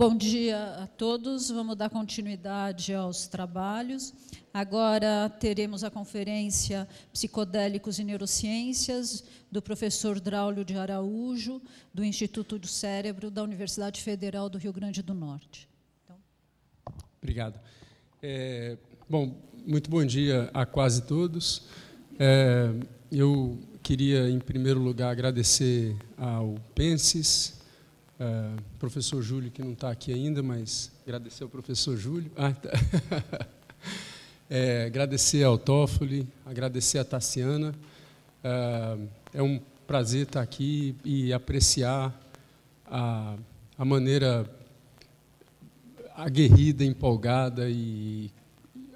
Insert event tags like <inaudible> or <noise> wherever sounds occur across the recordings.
bom dia a todos. Vamos dar continuidade aos trabalhos. Agora teremos a conferência Psicodélicos e Neurociências do professor Draúlio de Araújo, do Instituto do Cérebro da Universidade Federal do Rio Grande do Norte. Então... Obrigado. É, bom, muito bom dia a quase todos. É, eu queria, em primeiro lugar, agradecer ao Penses, Uh, professor Júlio, que não está aqui ainda, mas agradecer ao professor Júlio. Ah, tá. <laughs> é, agradecer ao Toffoli, agradecer à Tassiana. É, é um prazer estar tá aqui e apreciar a, a maneira aguerrida, empolgada e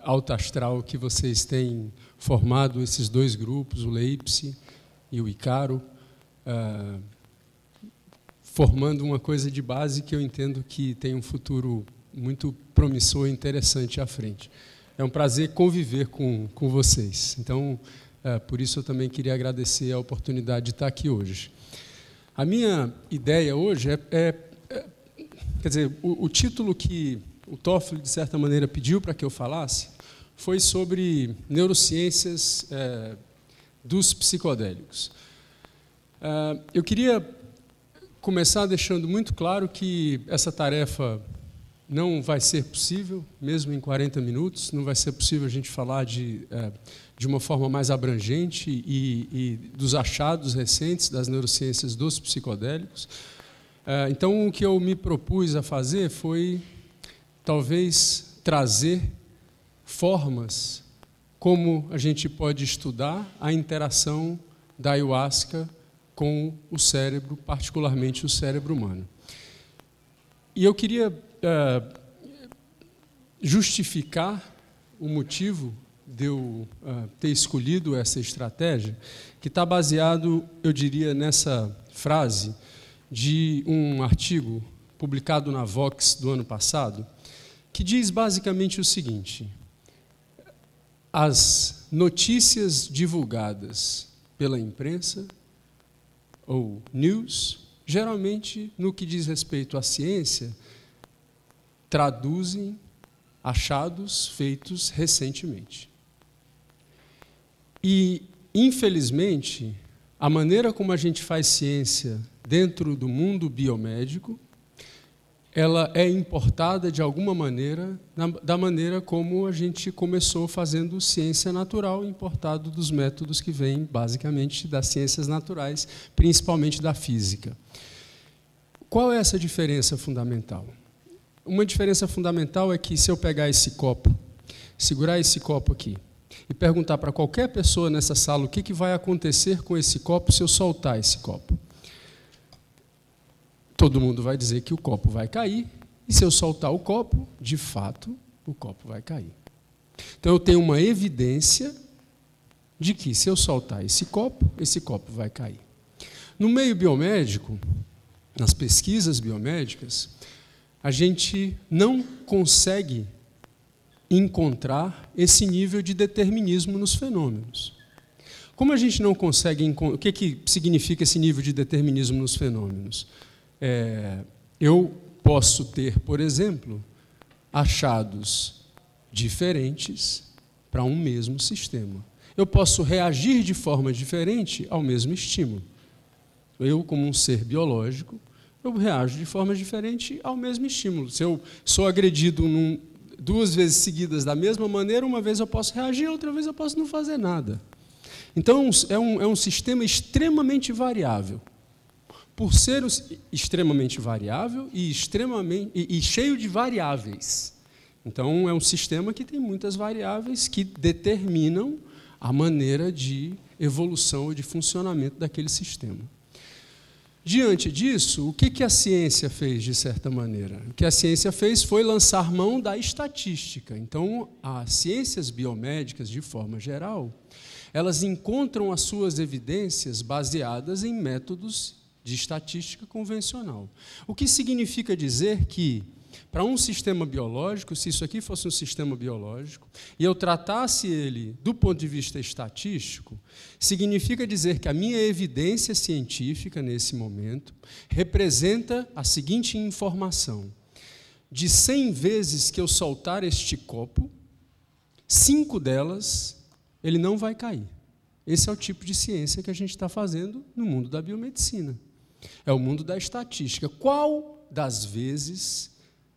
alta astral que vocês têm formado esses dois grupos, o Leipzig e o Icaro. É, formando uma coisa de base que eu entendo que tem um futuro muito promissor e interessante à frente. É um prazer conviver com, com vocês. Então, é, por isso eu também queria agradecer a oportunidade de estar aqui hoje. A minha ideia hoje é, é, é quer dizer, o, o, título que o Toffoli de certa maneira pediu para que eu falasse foi sobre neurociências é, dos psicodélicos. É, eu queria começar deixando muito claro que essa tarefa não vai ser possível, mesmo em 40 minutos, não vai ser possível a gente falar de, é, de uma forma mais abrangente e, e dos achados recentes das neurociências dos psicodélicos. É, então, o que eu me propus a fazer foi, talvez, trazer formas como a gente pode estudar a interação da ayahuasca com o cérebro, particularmente o cérebro humano. E eu queria uh, justificar o motivo de eu uh, ter escolhido essa estratégia, que está baseado, eu diria, nessa frase de um artigo publicado na Vox do ano passado, que diz basicamente o seguinte: as notícias divulgadas pela imprensa ou news, geralmente, no que diz respeito à ciência, traduzem achados feitos recentemente. E, infelizmente, a maneira como a gente faz ciência dentro do mundo biomédico ela é importada de alguma maneira da maneira como a gente começou fazendo ciência natural, importado dos métodos que vêm basicamente das ciências naturais, principalmente da física. Qual é essa diferença fundamental? Uma diferença fundamental é que se eu pegar esse copo, segurar esse copo aqui e perguntar para qualquer pessoa nessa sala o que, que vai acontecer com esse copo se eu soltar esse copo todo mundo vai dizer que o copo vai cair, e se eu soltar o copo, de fato, o copo vai cair. Então eu tenho uma evidência de que se eu soltar esse copo, esse copo vai cair. No meio biomédico, nas pesquisas biomédicas, a gente não consegue encontrar esse nível de determinismo nos fenômenos. Como a gente não consegue encontrar. O que, que significa esse nível de determinismo nos fenômenos? É, eu posso ter, por exemplo, achados diferentes para um mesmo sistema. Eu posso reagir de forma diferente ao mesmo estímulo. Eu, como um ser biológico, eu reajo de forma diferente ao mesmo estímulo. Se eu sou agredido num, duas vezes seguidas da mesma maneira, uma vez eu posso reagir, outra vez eu posso não fazer nada. Então, é um, é um sistema extremamente variável por ser extremamente variável e, extremamente, e, e cheio de variáveis. Então, é um sistema que tem muitas variáveis que determinam a maneira de evolução ou de funcionamento daquele sistema. Diante disso, o que, que a ciência fez, de certa maneira? O que a ciência fez foi lançar mão da estatística. Então, as ciências biomédicas, de forma geral, elas encontram as suas evidências baseadas em métodos de estatística convencional. O que significa dizer que, para um sistema biológico, se isso aqui fosse um sistema biológico, e eu tratasse ele do ponto de vista estatístico, significa dizer que a minha evidência científica, nesse momento, representa a seguinte informação: de 100 vezes que eu soltar este copo, cinco delas ele não vai cair. Esse é o tipo de ciência que a gente está fazendo no mundo da biomedicina. É o mundo da estatística. Qual das vezes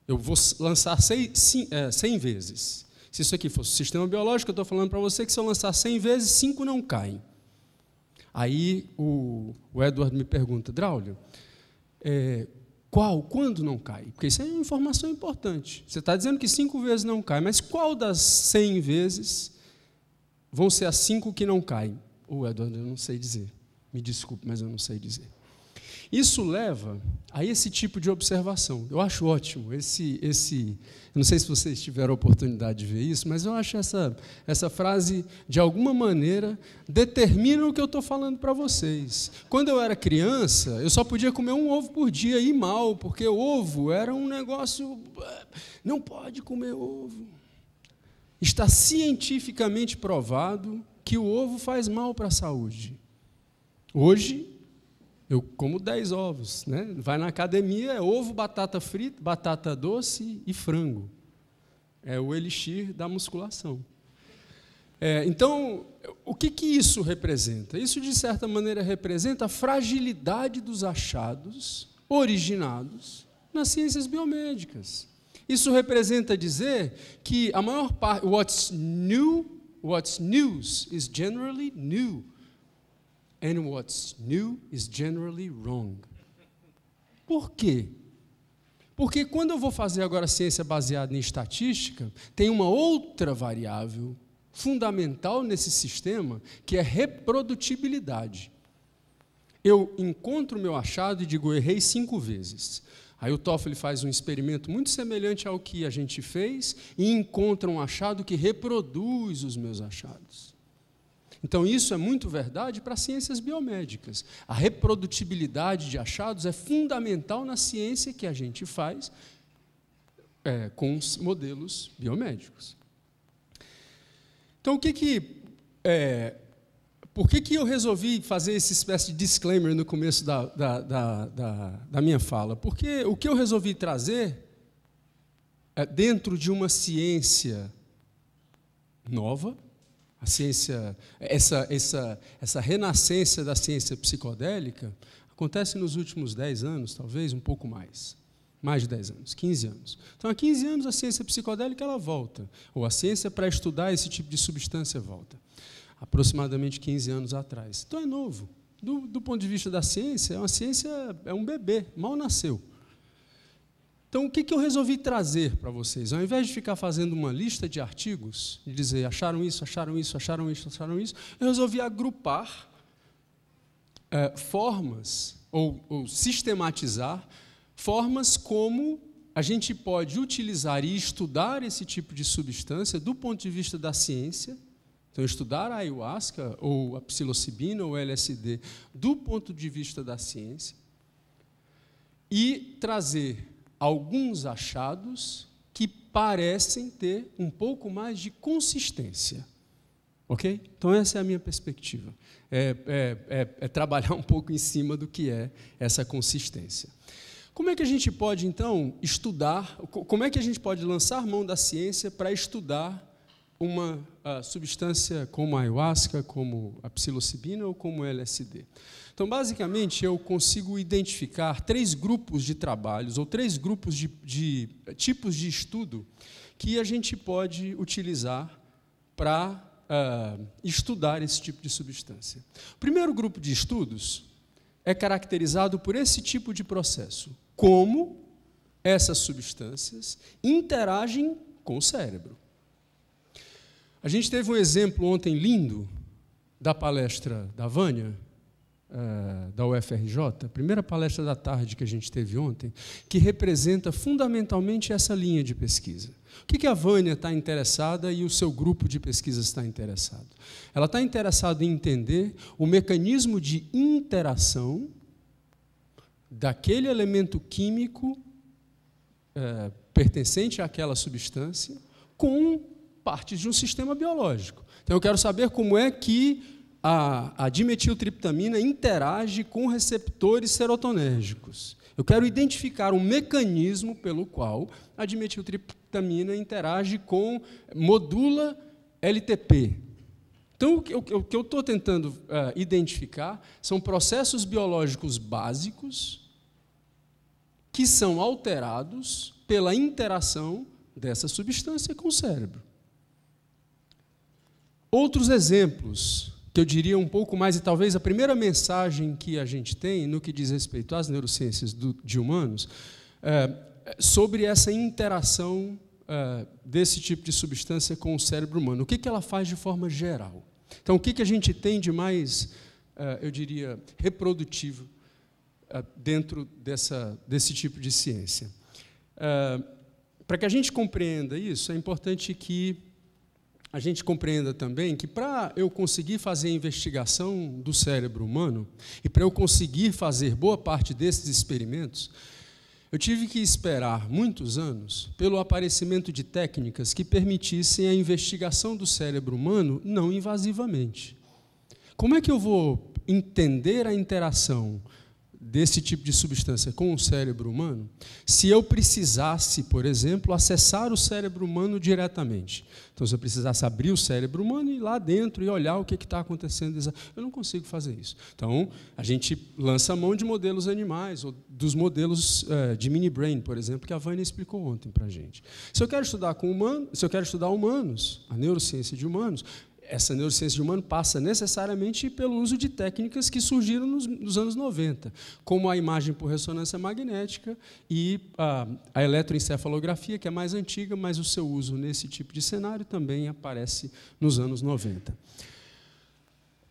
eu vou lançar 100, é, vezes? Se isso aqui fosse sistema biológico, eu estou falando para você que se eu lançar 100 vezes, 5 não caem. Aí o, o Edward me pergunta, Draulio, é, qual, quando não cai? Porque isso é uma informação importante. Você está dizendo que cinco vezes não cai, mas qual das 100 vezes vão ser as cinco que não caem? O Edward, Eduardo, eu não sei dizer. Me desculpe, mas eu não sei dizer. Isso leva a esse tipo de observação. Eu acho ótimo esse, esse. Não sei se vocês tiveram a oportunidade de ver isso, mas eu acho essa, essa frase de alguma maneira determina o que eu estou falando para vocês. Quando eu era criança, eu só podia comer um ovo por dia e mal, porque ovo era um negócio. Não pode comer ovo. Está cientificamente provado que o ovo faz mal para a saúde. Hoje eu como 10 ovos, né? Vai na academia, é ovo, batata frita, batata doce e frango. É o elixir da musculação. É, então, o que, que isso representa? Isso, de certa maneira, representa a fragilidade dos achados originados nas ciências biomédicas. Isso representa dizer que a maior parte. What's new, what's news is generally new. And what's new is generally wrong. Por quê? Porque quando eu vou fazer agora ciência baseada em estatística, tem uma outra variável fundamental nesse sistema, que é reprodutibilidade. Eu encontro o meu achado e digo, errei cinco vezes. Aí o Toffoli faz um experimento muito semelhante ao que a gente fez e encontra um achado que reproduz os meus achados. Então, isso é muito verdade para ciências biomédicas. A reprodutibilidade de achados é fundamental na ciência que a gente faz é, com os modelos biomédicos. Então, o que que. É, por que, que eu resolvi fazer esse espécie de disclaimer no começo da, da, da, da minha fala? Porque o que eu resolvi trazer é dentro de uma ciência nova, a ciência, essa, essa, essa renascença da ciência psicodélica acontece nos últimos 10 anos, talvez um pouco mais. Mais de 10 anos, 15 anos. Então, há 15 anos, a ciência psicodélica ela volta, ou a ciência para estudar esse tipo de substância volta, aproximadamente 15 anos atrás. Então, é novo. Do, do ponto de vista da ciência, é uma ciência, é um bebê, mal nasceu. Então, o que, que eu resolvi trazer para vocês? Ao invés de ficar fazendo uma lista de artigos e dizer acharam isso, acharam isso, acharam isso, acharam isso, eu resolvi agrupar é, formas ou, ou sistematizar formas como a gente pode utilizar e estudar esse tipo de substância do ponto de vista da ciência. Então, estudar a ayahuasca, ou a psilocibina, ou LSD, do ponto de vista da ciência, e trazer alguns achados que parecem ter um pouco mais de consistência. Ok? Então, essa é a minha perspectiva. É, é, é, é, trabalhar um pouco em cima do que é essa consistência. Como é que a gente pode, então, estudar? Como é que a gente pode lançar mão da ciência para estudar uma uh, substância como a ayahuasca, como a psilocibina ou como LSD. Então, basicamente, eu consigo identificar três grupos de trabalhos ou três grupos de, de eh, tipos de estudo que a gente pode utilizar para uh, ah, estudar esse tipo de substância. O primeiro grupo de estudos é caracterizado por esse tipo de processo: como essas substâncias interagem com o cérebro. A gente teve um exemplo ontem lindo da palestra da Vânia, eh, da UFRJ, primeira palestra da tarde que a gente teve ontem, que representa fundamentalmente essa linha de pesquisa. O que a Vânia está interessada e o seu grupo de pesquisa está interessado? Ela está interessada em entender o mecanismo de interação daquele elemento químico é, pertencente àquela substância com parte de um sistema biológico. Então eu quero saber como é que a, a dimetiltriptamina interage com receptores serotonérgicos. Eu quero identificar um mecanismo pelo qual a dimetiltriptamina interage com modula LTP. Então, o que eu estou tentando uh, identificar são processos biológicos básicos que são alterados pela interação dessa substância com o cérebro. Outros exemplos que eu diria um pouco mais, e talvez a primeira mensagem que a gente tem no que diz respeito às neurociências do, de humanos, é, sobre essa interação é, desse tipo de substância com o cérebro humano. O que, que ela faz de forma geral? Então, o que, que a gente tem de mais, é, eu diria, reprodutivo é, dentro dessa, desse tipo de ciência? É, para que a gente compreenda isso, é importante que a gente compreenda também que para eu conseguir fazer a investigação do cérebro humano e para eu conseguir fazer boa parte desses experimentos, eu tive que esperar muitos anos pelo aparecimento de técnicas que permitissem a investigação do cérebro humano não invasivamente. Como é que eu vou entender a interação desse tipo de substância com o cérebro humano, se eu precisasse, por exemplo, acessar o cérebro humano diretamente. Então, se eu precisasse abrir o cérebro humano e ir lá dentro e olhar o que é está acontecendo, eu não consigo fazer isso. Então, a gente lança a mão de modelos animais, ou dos modelos eh, de mini-brain, por exemplo, que a Vânia explicou ontem para a gente. Se eu quero estudar com humanos, se eu quero estudar humanos, a neurociência de humanos, essa neurociência humana passa necessariamente pelo uso de técnicas que surgiram nos, nos anos 90, como a imagem por ressonância magnética e a, a, eletroencefalografia, que é mais antiga, mas o seu uso nesse tipo de cenário também aparece nos anos 90.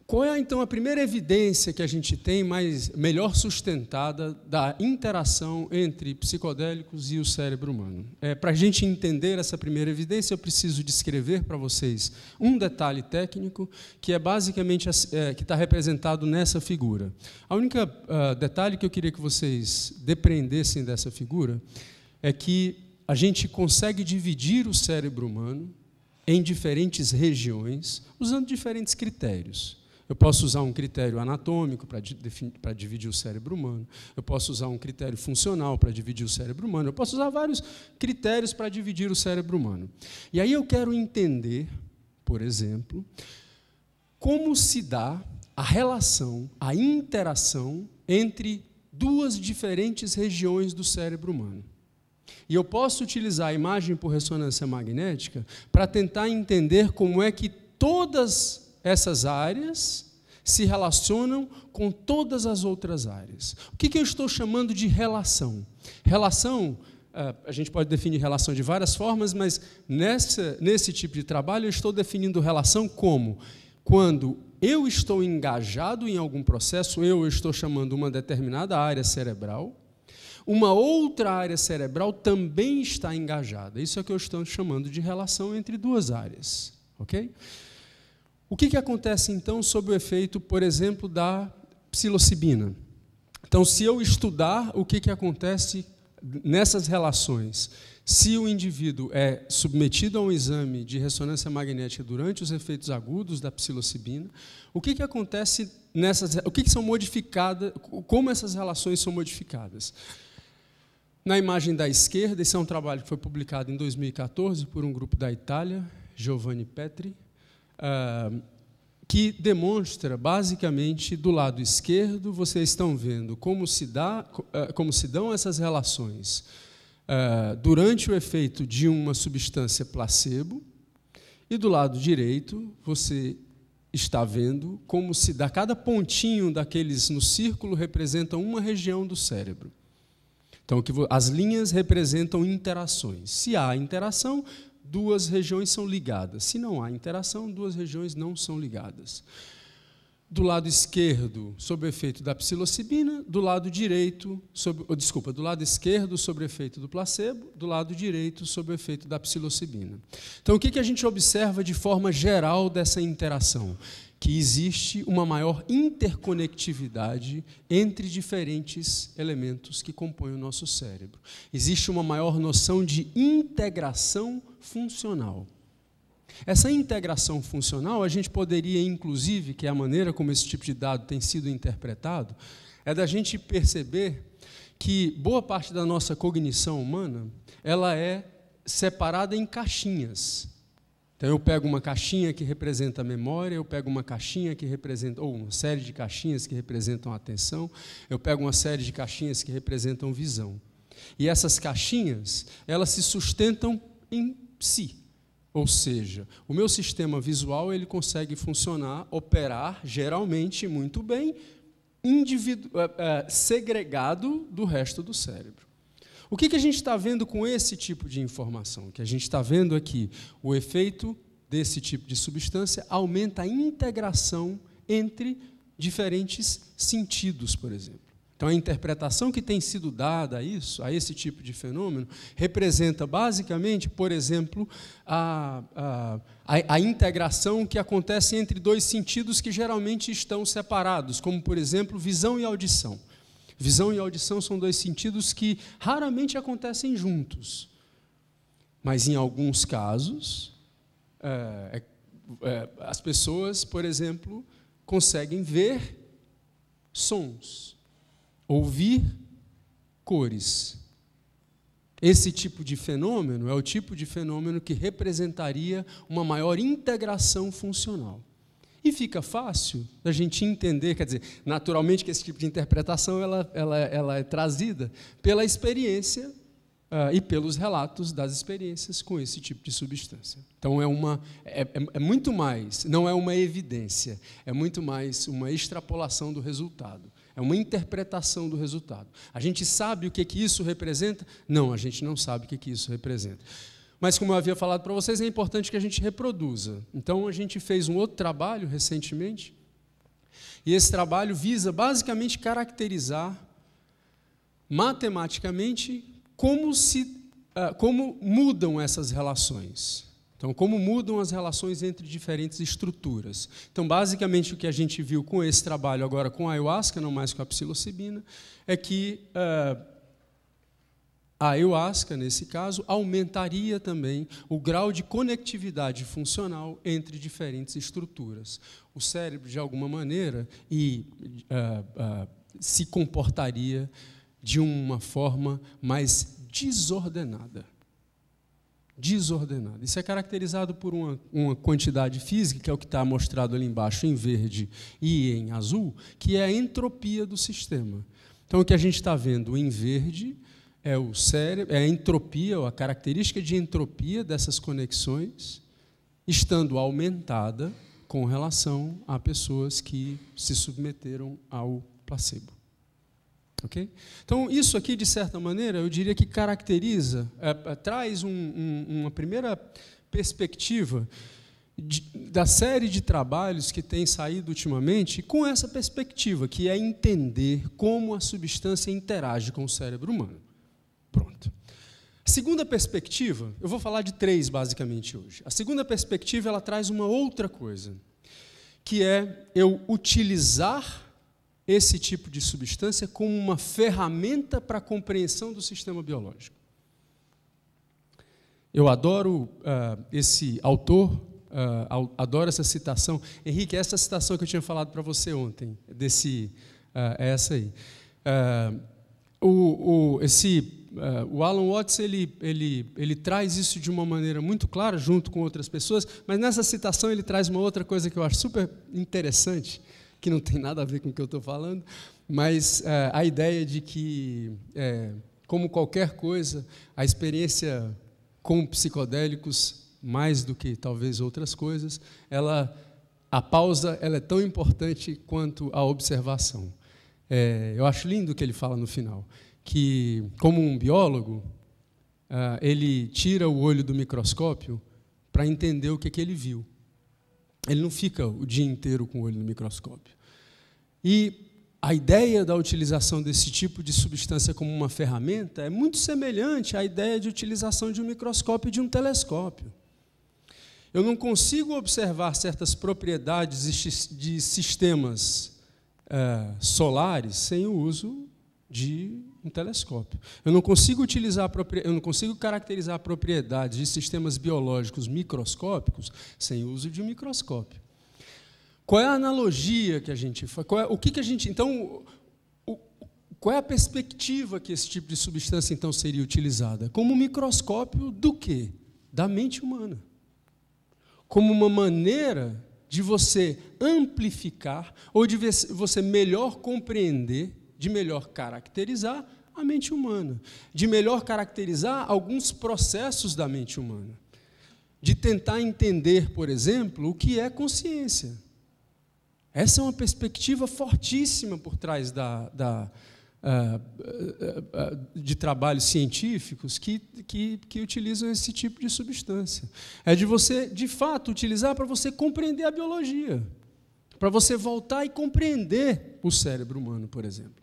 Qual é então a primeira evidência que a gente tem mais melhor sustentada da interação entre psicodélicos e o cérebro humano? É, para a gente entender essa primeira evidência, eu preciso descrever para vocês um detalhe técnico que é basicamente é, que está representado nessa figura. A única uh, detalhe que eu queria que vocês depreendessem dessa figura é que a gente consegue dividir o cérebro humano em diferentes regiões usando diferentes critérios. Eu posso usar um critério anatômico para dividir o cérebro humano. Eu posso usar um critério funcional para dividir o cérebro humano. Eu posso usar vários critérios para dividir o cérebro humano. E aí eu quero entender, por exemplo, como se dá a relação, a interação entre duas diferentes regiões do cérebro humano. E eu posso utilizar a imagem por ressonância magnética para tentar entender como é que todas essas áreas se relacionam com todas as outras áreas. O que, que eu estou chamando de relação? Relação, eh, a gente pode definir relação de várias formas, mas nessa, nesse tipo de trabalho eu estou definindo relação como quando eu estou engajado em algum processo, eu estou chamando uma determinada área cerebral, uma outra área cerebral também está engajada. Isso é o que eu estou chamando de relação entre duas áreas, ok? O que, que acontece então sob o efeito, por exemplo, da psilocibina? Então, se eu estudar o que, que acontece nessas relações, se o indivíduo é submetido a um exame de ressonância magnética durante os efeitos agudos da psilocibina, o que, que acontece nessas, o que, que são modificadas, como essas relações são modificadas? Na imagem da esquerda, esse é um trabalho que foi publicado em 2014 por um grupo da Itália, Giovanni Petri, ah, que demonstra basicamente do lado esquerdo, vocês estão vendo como se, dá, ah, como se dão essas relações ah, durante o efeito de uma substância placebo, e do lado direito você está vendo como se dá cada pontinho daqueles no círculo representa uma região do cérebro. Então, as linhas representam interações. Se há interação, duas regiões são ligadas. Se não há interação, duas regiões não são ligadas. Do lado esquerdo, sob efeito da psilocibina, do lado direito, sob, oh, desculpa, do lado esquerdo, sob efeito do placebo, do lado direito, sob efeito da psilocibina. Então, o que, que a gente observa de forma geral dessa interação? que existe uma maior interconectividade entre diferentes elementos que compõem o nosso cérebro. Existe uma maior noção de integração funcional. Essa integração funcional, a gente poderia, inclusive, que é a maneira como esse tipo de dado tem sido interpretado, é da gente perceber que boa parte da nossa cognição humana ela é separada em caixinhas. Então eu pego uma caixinha que representa a memória, eu pego uma caixinha que representa, ou uma série de caixinhas que representam a atenção, eu pego uma série de caixinhas que representam visão. E essas caixinhas, elas se sustentam em si. Ou seja, o meu sistema visual ele consegue funcionar, operar geralmente muito bem, individu- é, é, segregado do resto do cérebro. O que, que a gente está vendo com esse tipo de informação? O que a gente está vendo aqui, é o efeito desse tipo de substância aumenta a integração entre diferentes sentidos, por exemplo. Então, a interpretação que tem sido dada a isso, a esse tipo de fenômeno, representa basicamente, por exemplo, a, a, a, integração que acontece entre dois sentidos que geralmente estão separados, como, por exemplo, visão e audição. Visão e audição são dois sentidos que raramente acontecem juntos. Mas em alguns casos, é, é, é, as pessoas, por exemplo, conseguem ver sons, ouvir cores. Esse tipo de fenômeno é o tipo de fenômeno que representaria uma maior integração funcional. E fica fácil da gente entender, quer dizer, naturalmente que esse tipo de interpretação ela, ela, ela é trazida pela experiência Uh, e pelos relatos das experiências com esse tipo de substância. Então é uma é, é, é, muito mais, não é uma evidência, é muito mais uma extrapolação do resultado, é uma interpretação do resultado. A gente sabe o que que isso representa? Não, a gente não sabe o que que isso representa. Mas, como eu havia falado para vocês, é importante que a gente reproduza. Então, a gente fez um outro trabalho recentemente, e esse trabalho visa basicamente caracterizar matematicamente como, se, ah, como mudam essas relações. Então, como mudam as relações entre diferentes estruturas. Então, basicamente, o que a gente viu com esse trabalho agora com a ayahuasca, não mais com a psilocibina, é que uh, a ayahuasca, nesse caso, aumentaria também o grau de conectividade funcional entre diferentes estruturas. O cérebro, de alguma maneira, e, uh, uh, se comportaria de uma forma mais desordenada. Desordenada. Isso é caracterizado por uma, uma quantidade física, que é o que está mostrado ali embaixo, em verde e em azul, que é a entropia do sistema. Então, o que a gente está vendo em verde é o cérebro, é a entropia, ou a característica de entropia dessas conexões estando aumentada com relação a pessoas que se submeteram ao placebo. Ok? Então, isso aqui, de certa maneira, eu diria que caracteriza, é, é, traz um, um, uma primeira perspectiva de, da série de trabalhos que tem saído ultimamente com essa perspectiva, que é entender como a substância interage com o cérebro humano. Pronto. A segunda perspectiva, eu vou falar de três basicamente hoje. A segunda perspectiva ela traz uma outra coisa, que é eu utilizar esse tipo de substância como uma ferramenta para a compreensão do sistema biológico. Eu adoro uh, esse autor, uh, adoro essa citação. Henrique, é essa citação que eu tinha falado para você ontem, desse, uh, é essa aí. O, o, esse é, o Alan Watts ele, ele, ele traz isso de uma maneira muito clara, junto com outras pessoas, mas nessa citação ele traz uma outra coisa que eu acho super interessante, que não tem nada a ver com o que eu estou falando, mas é, a ideia de que, é, como qualquer coisa, a experiência com psicodélicos, mais do que talvez outras coisas, ela, a pausa ela é tão importante quanto a observação. É, eu acho lindo o que ele fala no final que, como um biólogo, ah, ele tira o olho do microscópio para entender o que, que ele viu. Ele não fica o dia inteiro com o olho no microscópio. E a ideia da utilização desse tipo de substância como uma ferramenta é muito semelhante à ideia de utilização de um microscópio e de um telescópio. Eu não consigo observar certas propriedades de sistemas eh, solares sem o uso de um telescópio. Eu não consigo utilizar, eu não consigo caracterizar propriedades de sistemas biológicos microscópicos sem uso de um microscópio. Qual é a analogia que a gente faz? É, o que, que a gente. Então, o, qual é a perspectiva que esse tipo de substância então seria utilizada? Como um microscópio do quê? Da mente humana. Como uma maneira de você amplificar ou de você melhor compreender, de melhor caracterizar a mente humana, de melhor caracterizar alguns processos da mente humana, de tentar entender, por exemplo, o que é consciência. Essa é uma perspectiva fortíssima por trás da, da eh, eh, eh, de trabalhos científicos que, que, que, utilizam esse tipo de substância. É de você, de fato, utilizar para você compreender a biologia, para você voltar e compreender o cérebro humano, por exemplo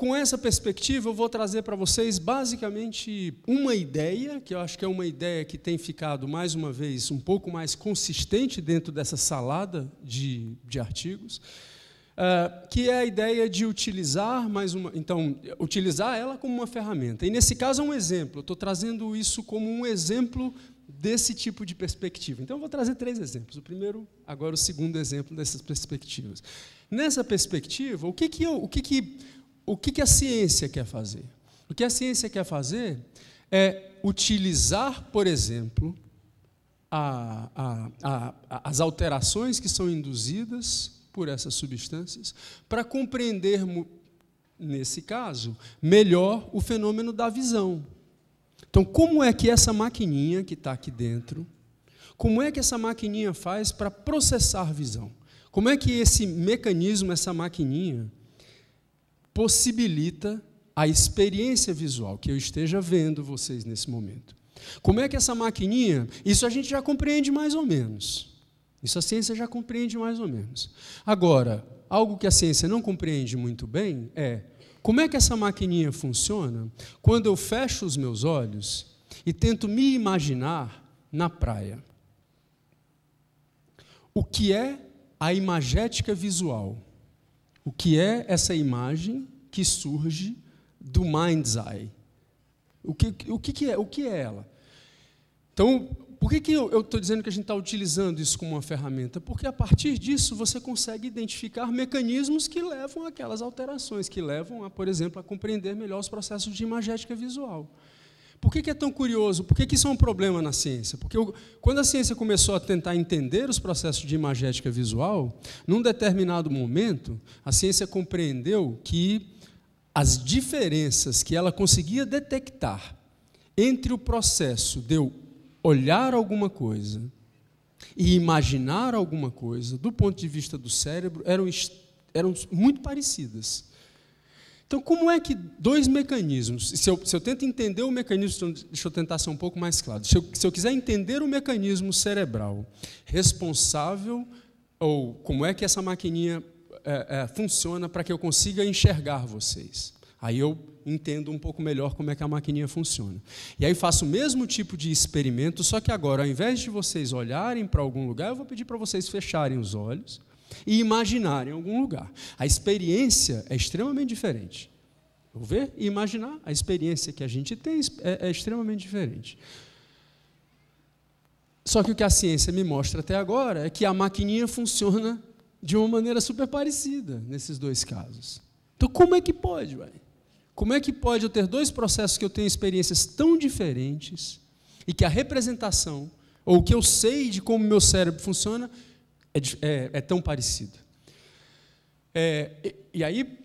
com essa perspectiva, eu vou trazer para vocês basicamente uma ideia, que eu acho que é uma ideia que tem ficado, mais uma vez, um pouco mais consistente dentro dessa salada de, de artigos, uh, que é a ideia de utilizar mais uma. Então, utilizar ela como uma ferramenta. E nesse caso é um exemplo, estou trazendo isso como um exemplo desse tipo de perspectiva. Então, eu vou trazer três exemplos. O primeiro, agora o segundo exemplo dessas perspectivas. Nessa perspectiva, o que, que eu. O que que o que, que a ciência quer fazer? O que a ciência quer fazer é utilizar, por exemplo, a, a, a, as alterações que são induzidas por essas substâncias para compreender, nesse caso, melhor o fenômeno da visão. Então, como é que essa maquininha que está aqui dentro, como é que essa maquininha faz para processar visão? Como é que esse mecanismo, essa maquininha, possibilita a experiência visual que eu esteja vendo vocês nesse momento. Como é que essa maquininha, isso a gente já compreende mais ou menos. Isso a ciência já compreende mais ou menos. Agora, algo que a ciência não compreende muito bem é como é que essa maquininha funciona quando eu fecho os meus olhos e tento me imaginar na praia. O que é a imagética visual? o que é essa imagem que surge do mind's eye. O que, o que, é, o que é ela? Então, por que, que eu estou dizendo que a gente está utilizando isso como uma ferramenta? Porque a partir disso você consegue identificar mecanismos que levam àquelas alterações, que levam a, por exemplo, a compreender melhor os processos de imagética visual. Por que, que é tão curioso? Por que, que isso é um problema na ciência? Porque eu, quando a ciência começou a tentar entender os processos de imagética visual, num determinado momento, a ciência compreendeu que as diferenças que ela conseguia detectar entre o processo de eu olhar alguma coisa e imaginar alguma coisa, do ponto de vista do cérebro, eram, eram muito parecidas. Então, como é que dois mecanismos, se eu, se eu tento entender o mecanismo, então, deixa eu tentar ser um pouco mais claro, se eu, se eu quiser entender o mecanismo cerebral responsável, ou como é que essa maquininha é, é, funciona para que eu consiga enxergar vocês. Aí eu entendo um pouco melhor como é que a maquininha funciona. E aí faço o mesmo tipo de experimento, só que agora, ao invés de vocês olharem para algum lugar, eu vou pedir para vocês fecharem os olhos e imaginar em algum lugar. A experiência é extremamente diferente. vou ver e imaginar, a experiência que a gente tem é, é extremamente diferente. Só que o que a ciência me mostra até agora é que a maquininha funciona de uma maneira super parecida nesses dois casos. Então, como é que pode, ué? Como é que pode eu ter dois processos que eu tenho experiências tão diferentes e que a representação, ou o que eu sei de como meu cérebro funciona, é, é, é tão parecido. É, e, e, aí,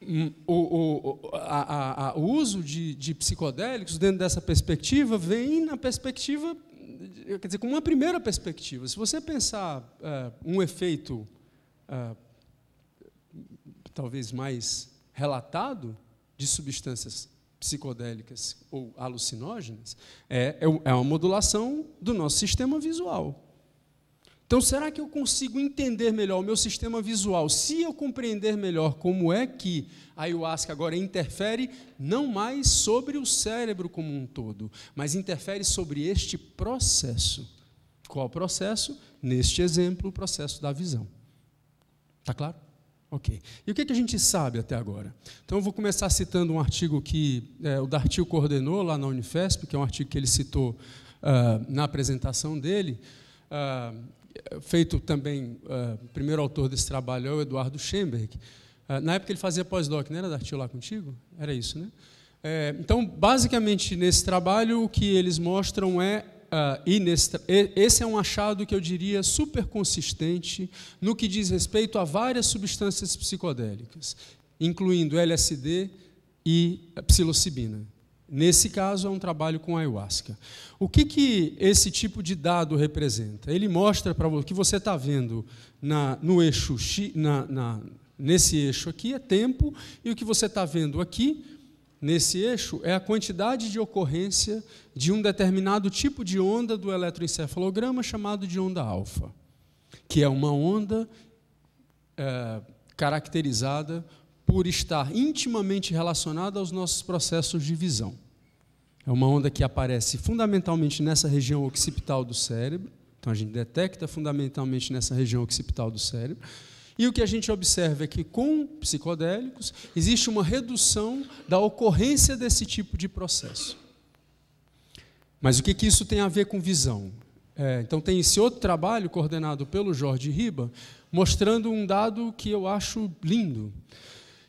hum, o, o, a, a, o uso de, de psicodélicos dentro dessa perspectiva vem na perspectiva quer dizer, com uma primeira perspectiva, se você pensar é, um efeito é, talvez mais relatado de substâncias psicodélicas ou alucinógenas, é, é uma modulação do nosso sistema visual. Então, será que eu consigo entender melhor o meu sistema visual? Se eu compreender melhor como é que a ayahuasca agora interfere, não mais sobre o cérebro como um todo, mas interfere sobre este processo. Qual processo? Neste exemplo, o processo da visão. Está claro? Ok. E o que, é que a gente sabe até agora? Então, eu vou começar citando um artigo que é, o Dartil coordenou lá na Unifesp, que é um artigo que ele citou uh, na apresentação dele. Uh, eh, feito também, uh, o primeiro autor desse trabalho é o Eduardo Schemberg. Uh, na época ele fazia pós-doc, não era Dartil lá contigo? Era isso, né? É, então, basicamente, nesse trabalho, o que eles mostram é. Uh, e nesse, esse é um achado que eu diria super consistente no que diz respeito a várias substâncias psicodélicas, incluindo LSD e psilocibina. Nesse caso, é um trabalho com ayahuasca. O que, que esse tipo de dado representa? Ele mostra para você, que você está vendo na, no eixo, na, na, nesse eixo aqui é tempo, e o que você está vendo aqui, nesse eixo, é a quantidade de ocorrência de um determinado tipo de onda do eletroencefalograma chamado de onda alfa, que é uma onda é, caracterizada por estar intimamente relacionada aos nossos processos de visão. É uma onda que aparece fundamentalmente nessa região occipital do cérebro, então a gente detecta fundamentalmente nessa região occipital do cérebro. E o que a gente observa é que com psicodélicos existe uma redução da ocorrência desse tipo de processo. Mas o que, que isso tem a ver com visão? É, então tem esse outro trabalho coordenado pelo Jorge Riba, mostrando um dado que eu acho lindo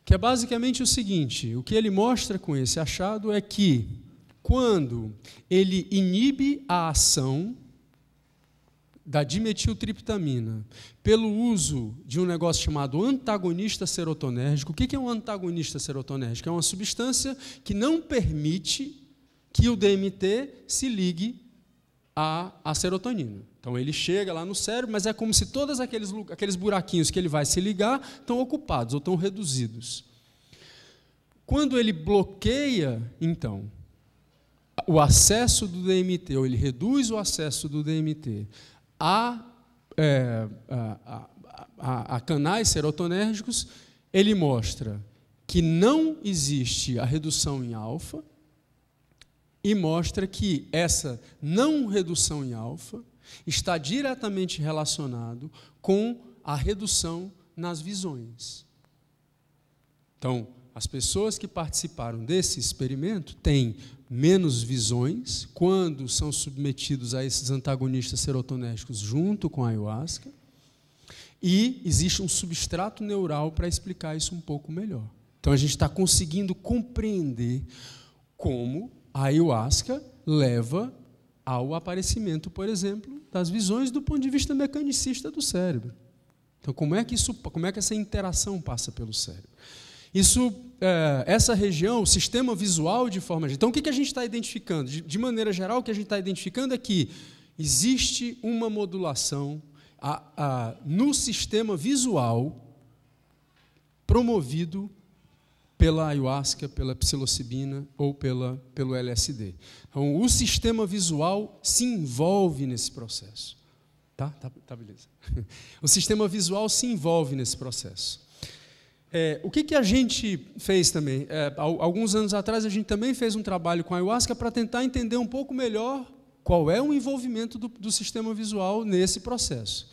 que é basicamente o seguinte: o que ele mostra com esse achado é que quando ele inibe a ação da dimetiltriptamina pelo uso de um negócio chamado antagonista serotonérgico. O que é um antagonista serotonérgico? É uma substância que não permite que o DMT se ligue a, a serotonina. Então ele chega lá no cérebro, mas é como se todos aqueles, aqueles buraquinhos que ele vai se ligar estão ocupados ou estão reduzidos. Quando ele bloqueia, então, o acesso do DMT, ou ele reduz o acesso do DMT a, é, a, a, a canais serotonérgicos, ele mostra que não existe a redução em alfa, e mostra que essa não redução em alfa está diretamente relacionado com a redução nas visões. Então, as pessoas que participaram desse experimento têm menos visões quando são submetidos a esses antagonistas serotonérgicos junto com a ayahuasca. E existe um substrato neural para explicar isso um pouco melhor. Então a gente está conseguindo compreender como a ayahuasca leva ao aparecimento, por exemplo, das visões do ponto de vista mecanicista do cérebro. Então, como é que, isso, como é que essa interação passa pelo cérebro? Isso, é, essa região, o sistema visual de forma geral. Então, o que, que a gente está identificando? De, de maneira geral, o que a gente está identificando é que existe uma modulação a, a, no sistema visual promovido pela ayahuasca, pela psilocibina ou pela, pelo LSD. Então, o sistema visual se envolve nesse processo. Tá? Tá, tá beleza. <laughs> O sistema visual se envolve nesse processo. É, o que, que a gente fez também? É, alguns anos atrás, a gente também fez um trabalho com a ayahuasca para tentar entender um pouco melhor qual é o envolvimento do, do sistema visual nesse processo.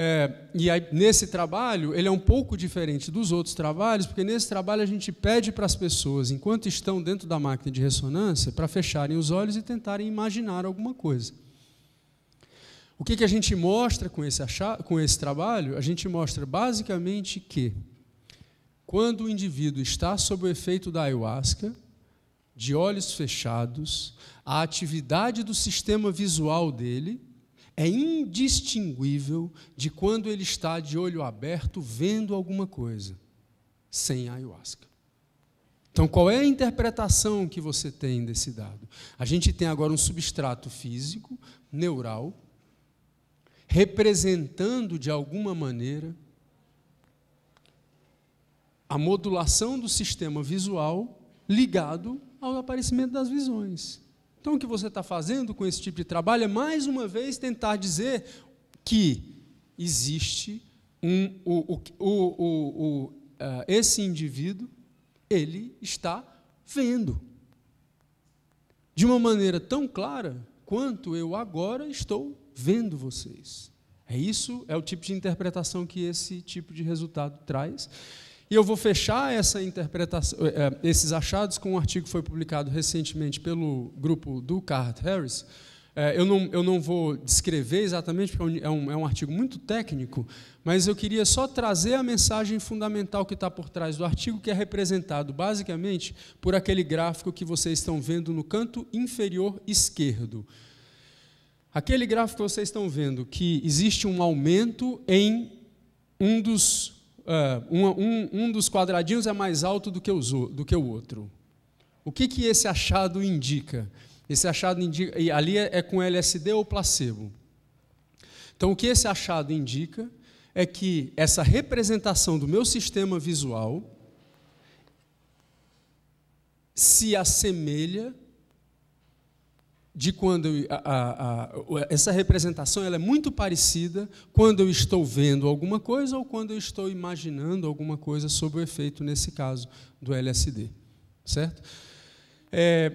É, e aí, nesse trabalho, ele é um pouco diferente dos outros trabalhos, porque nesse trabalho a gente pede para as pessoas, enquanto estão dentro da máquina de ressonância, para fecharem os olhos e tentarem imaginar alguma coisa. O que, que a gente mostra com esse, com esse trabalho? A gente mostra basicamente que, quando o indivíduo está sob o efeito da ayahuasca, de olhos fechados, a atividade do sistema visual dele é indistinguível de quando ele está de olho aberto vendo alguma coisa sem ayahuasca. Então, qual é a interpretação que você tem desse dado? A gente tem agora um substrato físico, neural, representando de alguma maneira a modulação do sistema visual ligado ao aparecimento das visões. Então, o que você está fazendo com esse tipo de trabalho é, mais uma vez, tentar dizer que existe um, o, o, o, eh, esse indivíduo, ele está vendo. De uma maneira tão clara quanto eu agora estou vendo vocês. É isso, é o tipo de interpretação que esse tipo de resultado traz. E eu vou fechar essa interpretação, eh, eh, esses achados com um artigo que foi publicado recentemente pelo grupo do Carter Harris. Eh, eu não, eu não vou descrever exatamente, porque é, é um, é um artigo muito técnico, mas eu queria só trazer a mensagem fundamental que está por trás do artigo, que é representado basicamente por aquele gráfico que vocês estão vendo no canto inferior esquerdo. Aquele gráfico que vocês estão vendo, que existe um aumento em um dos uh, um, um, um, dos quadradinhos é mais alto do que, os, do que o outro. O que, que esse achado indica? Esse achado indica, e ali é, é com LSD ou placebo. Então, o que esse achado indica é que essa representação do meu sistema visual se assemelha de quando a, a, a, essa representação ela é muito parecida quando eu estou vendo alguma coisa ou quando eu estou imaginando alguma coisa sobre o efeito, nesse caso, do LSD. Certo? É,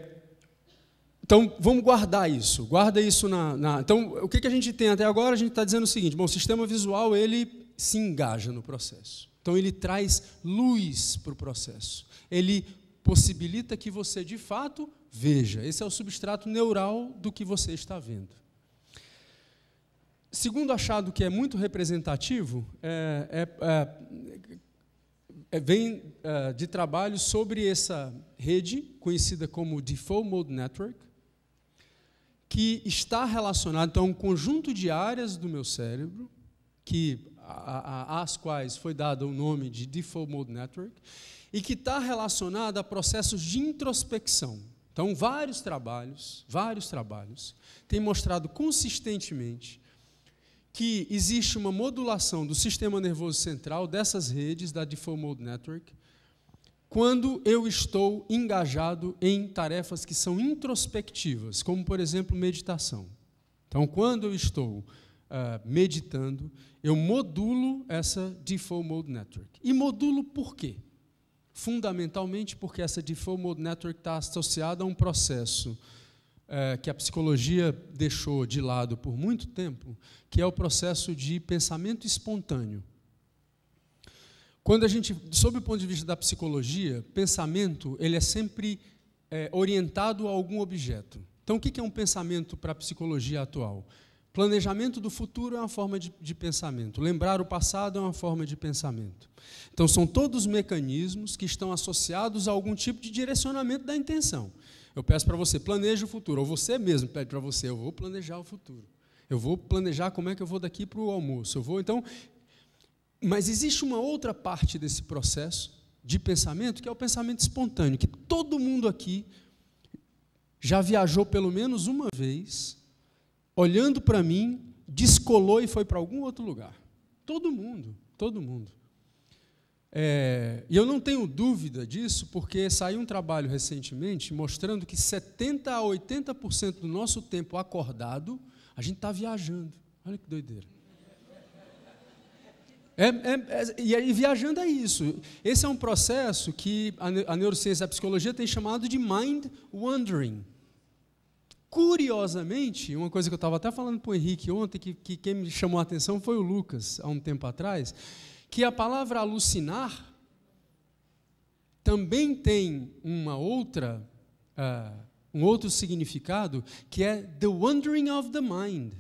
então, vamos guardar isso. Guarda isso na, na. então, o que, que a gente tem até agora? A gente está dizendo o seguinte: bom, o sistema visual ele se engaja no processo. Então, ele traz luz para o processo. Ele possibilita que você de fato veja. Esse é o substrato neural do que você está vendo. Segundo achado que é muito representativo, é, é, é, é vem é, de trabalho sobre essa rede, conhecida como Default Mode Network, que está relacionada então, a um conjunto de áreas do meu cérebro, que, a, a, às quais foi dado o nome de Default Mode Network, e que está relacionada a processos de introspecção. Então, vários trabalhos, vários trabalhos, têm mostrado consistentemente que existe uma modulação do sistema nervoso central dessas redes da Default Mode Network quando eu estou engajado em tarefas que são introspectivas, como, por exemplo, meditação. Então, quando eu estou Uh, meditando, eu modulo essa default mode network. E modulo por quê? fundamentalmente porque essa Default Mode Network está associada a um processo é, que a psicologia deixou de lado por muito tempo, que é o processo de pensamento espontâneo. Quando a gente, sob o ponto de vista da psicologia, pensamento ele é sempre é, orientado a algum objeto. Então, o que é um pensamento para a psicologia atual? Planejamento do futuro é uma forma de, de, pensamento. Lembrar o passado é uma forma de pensamento. Então, são todos mecanismos que estão associados a algum tipo de direcionamento da intenção. Eu peço para você, planeje o futuro. Ou você mesmo pede para você, eu vou planejar o futuro. Eu vou planejar como é que eu vou daqui para o almoço. Eu vou, então. Mas existe uma outra parte desse processo de pensamento, que é o pensamento espontâneo, que todo mundo aqui já viajou pelo menos uma vez olhando para mim, descolou e foi para algum outro lugar. Todo mundo, todo mundo. É, e eu não tenho dúvida disso, porque saiu um trabalho recentemente mostrando que 70% a 80% do nosso tempo acordado, a gente está viajando. Olha que doideira. É, é, é e, e viajando é isso. Esse é um processo que a, a neurociência e a psicologia têm chamado de mind wandering. Curiosamente, uma coisa que eu estava até falando para o Henrique ontem, que, que quem me chamou a atenção foi o Lucas, há um tempo atrás, que a palavra alucinar também tem uma outra, uh, um outro significado, que é the wandering of the mind.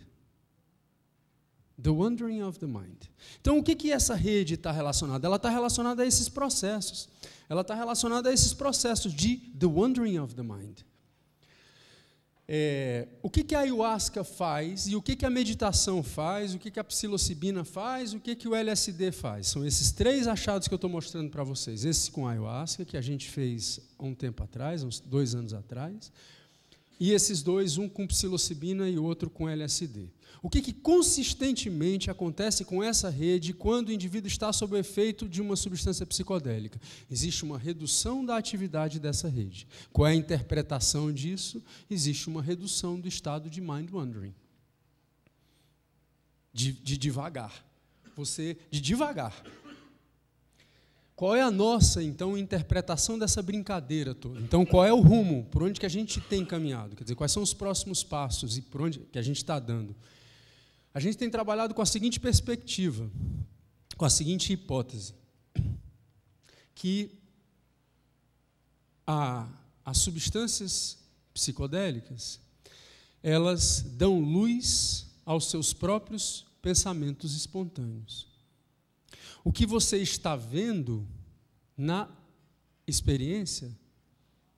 The wandering of the mind. Então, o que, que essa rede está relacionada? Ela está relacionada a esses processos. Ela está relacionada a esses processos de the wandering of the mind é, o que, que a ayahuasca faz e o que, que a meditação faz, o que, que a psilocibina faz, o que, que o LSD faz. São esses três achados que eu estou mostrando para vocês. Esse com a ayahuasca, que a gente fez há um tempo atrás, uns dois anos atrás e esses dois, um com psilocibina e outro com LSD. O que, que, consistentemente acontece com essa rede quando o indivíduo está sob o efeito de uma substância psicodélica? Existe uma redução da atividade dessa rede. Qual é a interpretação disso? Existe uma redução do estado de mind wandering. De, de devagar. Você, de devagar, qual é a nossa, então, interpretação dessa brincadeira toda? Então, qual é o rumo, por onde que a gente tem caminhado? Quer dizer, quais são os próximos passos e por onde que a gente está dando? A gente tem trabalhado com a seguinte perspectiva, com a seguinte hipótese, que a, as substâncias psicodélicas, elas dão luz aos seus próprios pensamentos espontâneos. O que você está vendo na experiência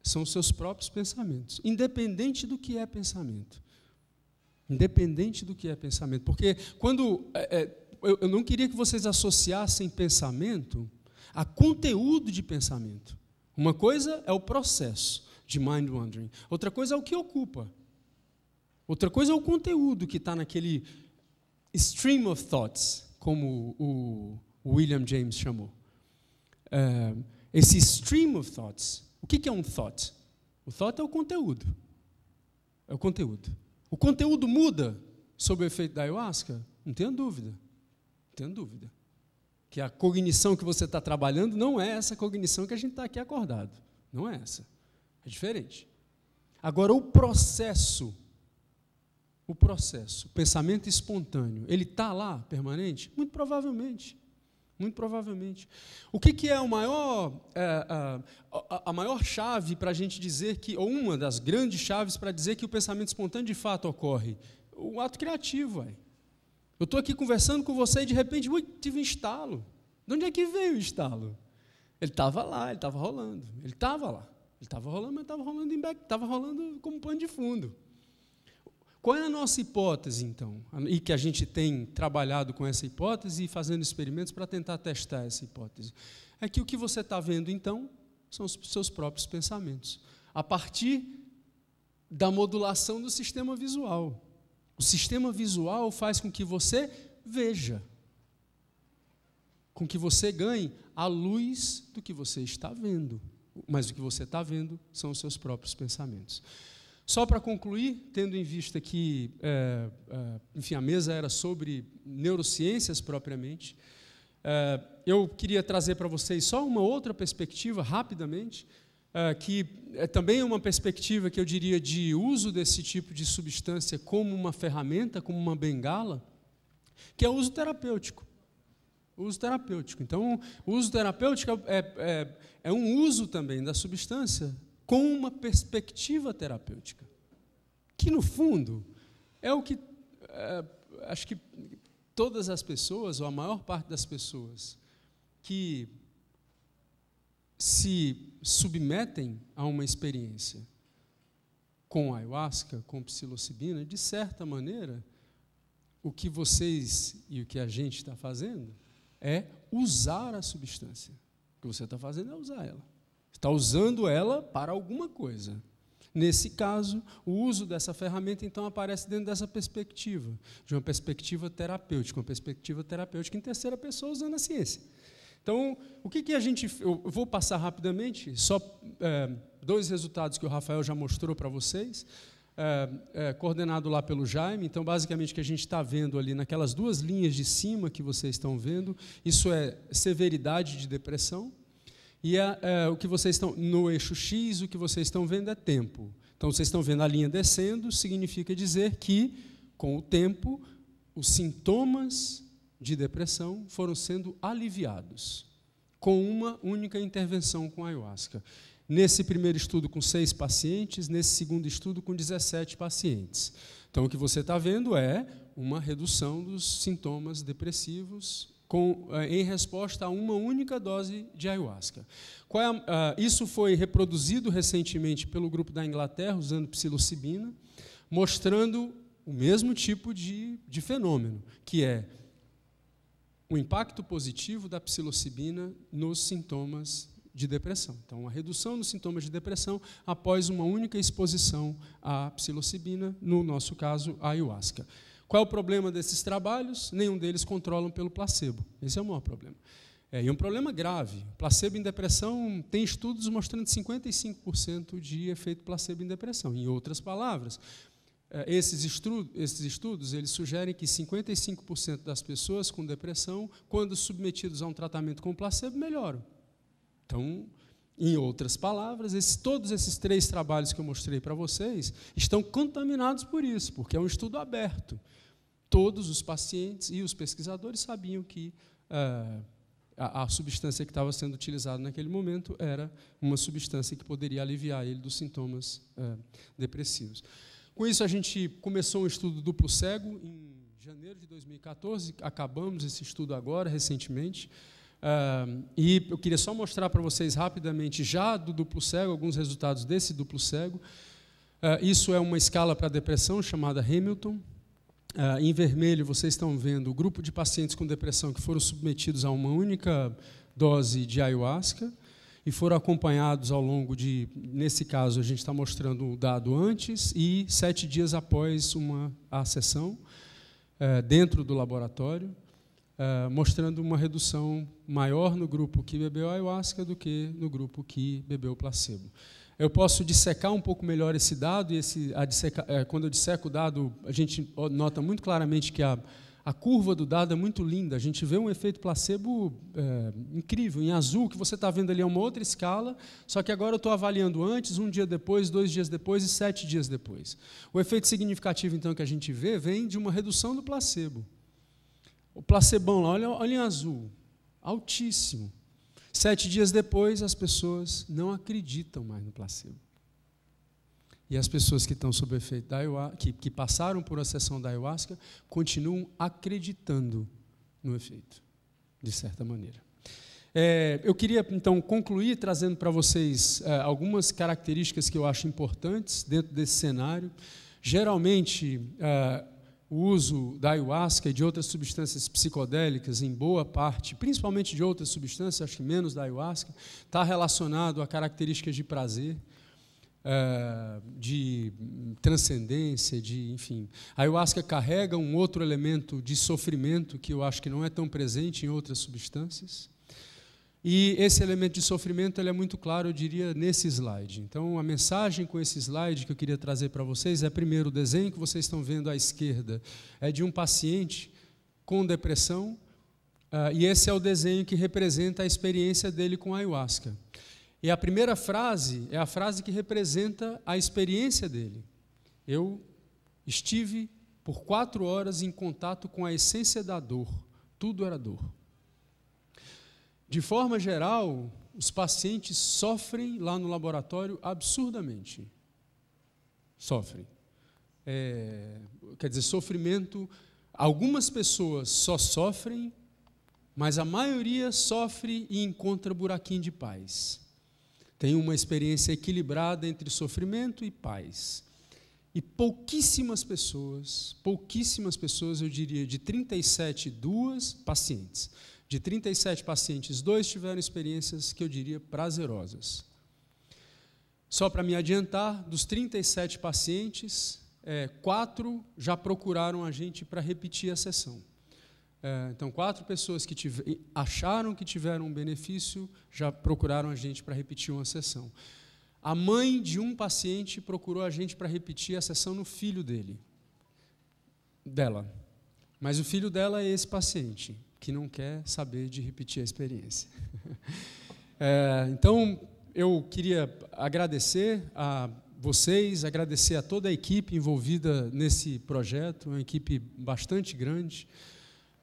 são os seus próprios pensamentos, independente do que é pensamento. Independente do que é pensamento. Porque quando. É, é eu não queria que vocês associassem pensamento a conteúdo de pensamento. Uma coisa é o processo de mind wandering, outra coisa é o que ocupa. Outra coisa é o conteúdo que está naquele stream of thoughts, como o William James chamou. Uh, esse stream of thoughts. O que é um thought? O thought é o conteúdo. É o conteúdo. O conteúdo muda sob o efeito da ayahuasca? Não tenho dúvida. Não tenho dúvida. Que a cognição que você está trabalhando não é essa cognição que a gente está aqui acordado. Não é essa. É diferente. Agora, o processo, o processo, o pensamento espontâneo, ele está lá permanente? Muito provavelmente. Muito provavelmente. O que, que é, maior, é, é a, a, maior chave para a gente dizer que, ou uma das grandes chaves para dizer que o pensamento espontâneo de fato ocorre? O ato criativo. Ué. Eu estou aqui conversando com você e de repente ui, tive um estalo. De onde é que veio o estalo? Ele estava lá, ele estava rolando. Ele estava lá. Ele estava rolando, mas estava rolando em back, estava rolando como pano de fundo. Qual é a nossa hipótese, então? E que a gente tem trabalhado com essa hipótese e fazendo experimentos para tentar testar essa hipótese. É que o que você está vendo, então, são os seus próprios pensamentos. A partir da modulação do sistema visual. O sistema visual faz com que você veja, com que você ganhe a luz do que você está vendo. Mas o que você está vendo são os seus próprios pensamentos. Só para concluir, tendo em vista que é, é, enfim, a mesa era sobre neurociências propriamente, é, eu queria trazer para vocês só uma outra perspectiva, rapidamente, é, que é também uma perspectiva que eu diria de uso desse tipo de substância como uma ferramenta, como uma bengala, que é o uso terapêutico. uso terapêutico. Então, o uso terapêutico é, é, é um uso também da substância com uma perspectiva terapêutica, que no fundo é o que é, acho que todas as pessoas, ou a maior parte das pessoas, que se submetem a uma experiência com ayahuasca, com psilocibina, de certa maneira, o que vocês e o que a gente está fazendo é usar a substância. O que você está fazendo é usar ela está usando ela para alguma coisa. Nesse caso, o uso dessa ferramenta então aparece dentro dessa perspectiva, de uma perspectiva terapêutica, uma perspectiva terapêutica em terceira pessoa usando a ciência. Então, o que, que a gente. Eu vou passar rapidamente, só é, dois resultados que o Rafael já mostrou para vocês. É, é, coordenado lá pelo Jaime. Então, basicamente, o que a gente está vendo ali naquelas duas linhas de cima que vocês estão vendo, isso é severidade de depressão, e a, a, é, o que vocês estão no eixo X, o que vocês estão vendo é tempo. Então vocês estão vendo a linha descendo, significa dizer que com o tempo os sintomas de depressão foram sendo aliviados com uma única intervenção com ayahuasca. Nesse primeiro estudo com seis pacientes, nesse segundo estudo com 17 pacientes. Então o que você está vendo é uma redução dos sintomas depressivos com, eh, em resposta a uma única dose de ayahuasca. É, ah, isso foi reproduzido recentemente pelo grupo da Inglaterra, usando psilocibina, mostrando o mesmo tipo de, de fenômeno, que é o impacto positivo da psilocibina nos sintomas de depressão. Então, a redução nos sintomas de depressão após uma única exposição à psilocibina, no nosso caso, a ayahuasca. Qual é o problema desses trabalhos? Nenhum deles controlam pelo placebo. Esse é o maior problema. É, e um problema grave. Placebo em depressão tem estudos mostrando 55% de efeito placebo em depressão. Em outras palavras, é, esses, estudos, esses estudos eles sugerem que 55% das pessoas com depressão, quando submetidos a um tratamento com placebo, melhoram. Então, em outras palavras, todos esses três trabalhos que eu mostrei para vocês estão contaminados por isso, porque é um estudo aberto. Todos os pacientes e os pesquisadores sabiam que uh, a, a, substância que estava sendo utilizada naquele momento era uma substância que poderia aliviar ele dos sintomas uh, depressivos. Com isso, a gente começou um estudo duplo cego em janeiro de 2014, acabamos esse estudo agora, recentemente. Uh, e eu queria só mostrar para vocês rapidamente, já do duplo cego, alguns resultados desse duplo cego. Uh, isso é uma escala para depressão chamada Hamilton. Uh, em vermelho, vocês estão vendo o grupo de pacientes com depressão que foram submetidos a uma única dose de ayahuasca e foram acompanhados ao longo de, nesse caso, a gente está mostrando o dado antes e sete dias após uma a sessão, eh, dentro do laboratório, eh, mostrando uma redução maior no grupo que bebeu ayahuasca do que no grupo que bebeu placebo. Eu posso dissecar um pouco melhor esse dado, e esse, disseca, é, quando eu disseco o dado, a gente nota muito claramente que a, a curva do dado é muito linda. A gente vê um efeito placebo é, incrível. Em azul, que você está vendo ali é uma outra escala, só que agora eu estou avaliando antes, um dia depois, dois dias depois e sete dias depois. O efeito significativo, então, que a gente vê vem de uma redução do placebo. O placebão lá, olha, olha em azul altíssimo. Sete dias depois, as pessoas não acreditam mais no placebo. E as pessoas que estão sob efeito da ayahuasca, que, que passaram por a sessão da ayahuasca, continuam acreditando no efeito, de certa maneira. É, eu queria, então, concluir trazendo para vocês é, algumas características que eu acho importantes dentro desse cenário. Geralmente, é, o uso da ayahuasca e de outras substâncias psicodélicas, em boa parte, principalmente de outras substâncias, acho que menos da ayahuasca, está relacionado a características de prazer, eh, de transcendência, de enfim. A ayahuasca carrega um outro elemento de sofrimento que eu acho que não é tão presente em outras substâncias. E esse elemento de sofrimento ele é muito claro, eu diria, nesse slide. Então, a mensagem com esse slide que eu queria trazer para vocês é, primeiro, o desenho que vocês estão vendo à esquerda é de um paciente com depressão, uh, e esse é o desenho que representa a experiência dele com a ayahuasca. E a primeira frase é a frase que representa a experiência dele. Eu estive por quatro horas em contato com a essência da dor, tudo era dor. De forma geral, os pacientes sofrem lá no laboratório absurdamente. Sofrem. É, quer dizer, sofrimento. Algumas pessoas só sofrem, mas a maioria sofre e encontra buraquinho de paz. Tem uma experiência equilibrada entre sofrimento e paz. E pouquíssimas pessoas, pouquíssimas pessoas, eu diria de 37 duas pacientes, de 37 pacientes, dois tiveram experiências que eu diria prazerosas. Só para me adiantar, dos 37 pacientes, é, quatro já procuraram a gente para repetir a sessão. É, então, quatro pessoas que acharam que tiveram um benefício já procuraram a gente para repetir uma sessão. A mãe de um paciente procurou a gente para repetir a sessão no filho dele, dela. Mas o filho dela é esse paciente que não quer saber de repetir a experiência. <laughs> É, então, eu queria agradecer a vocês, agradecer a toda a equipe envolvida nesse projeto, uma equipe bastante grande,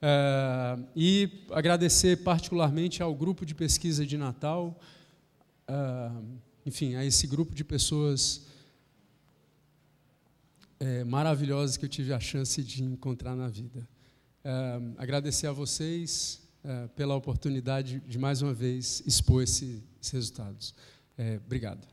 é, e agradecer particularmente ao grupo de pesquisa de Natal, é, enfim, a esse grupo de pessoas é, maravilhosas que eu tive a chance de encontrar na vida agradecer a vocês uh, pela oportunidade de mais uma vez expor esse, esses resultados. Uh, obrigado.